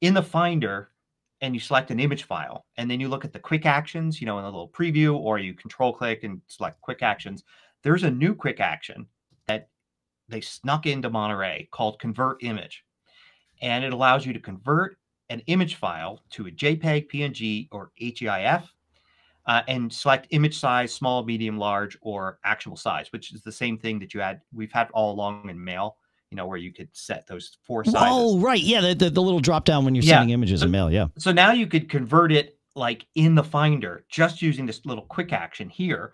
in the Finder and you select an image file. And then you look at the quick actions, you know, in a little preview, or you control click and select quick actions. There's a new quick action that they snuck into Monterey called Convert Image. And it allows you to convert an image file to a JPEG, PNG, or HEIF. Uh, and select image size, small, medium, large, or actual size, which is the same thing that you had we've had all along in mail you know, where you could set those four sizes. Oh, right. Yeah. The, the, the little drop down when you're yeah. sending images so, in mail. Yeah. So now you could convert it like in the Finder just using this little quick action here.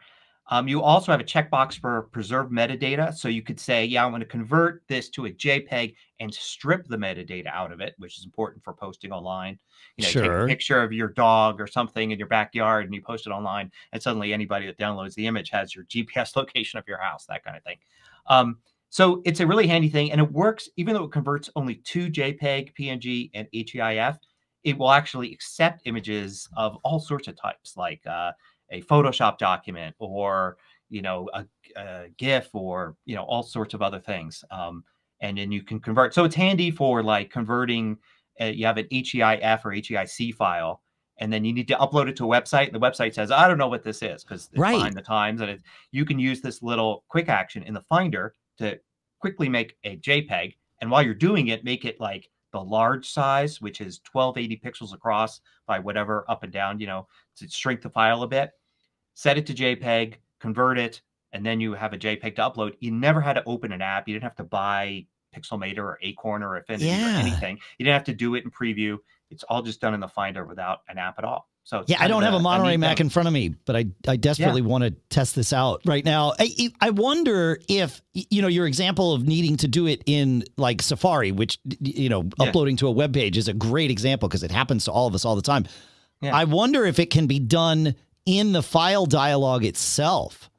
Um, you also have a checkbox for preserve metadata. So you could say, yeah, I want to convert this to a JPEG and strip the metadata out of it, which is important for posting online. You know, sure. take a picture of your dog or something in your backyard and you post it online, and suddenly anybody that downloads the image has your GPS location of your house, that kind of thing. Um, so it's a really handy thing and it works, even though it converts only to JPEG, PNG, and HEIF, it will actually accept images of all sorts of types, like uh, a Photoshop document or, you know, a, a, GIF or, you know, all sorts of other things. Um, and then you can convert. So it's handy for like converting, uh, you have an HEIF or HEIC file and then you need to upload it to a website and the website says i don't know what this is because it's right. behind the times and it, you can use this little quick action in the finder to quickly make a JPEG. And while you're doing it, make it like the large size, which is 1280 pixels across by whatever up and down, you know, to shrink the file a bit, set it to JPEG, convert it, and then you have a JPEG to upload. You never had to open an app. You didn't have to buy Pixelmator or Acorn or Affinity yeah. or anything. You didn't have to do it in preview. It's all just done in the Finder without an app at all. So yeah, I don't have a, Monterey Mac in front of me, but I, I desperately yeah. want to test this out right now. I, I wonder if, you know, your example of needing to do it in like Safari, which, you know, yeah. uploading to a web page is a great example because it happens to all of us all the time. Yeah. I wonder if it can be done in the file dialog itself.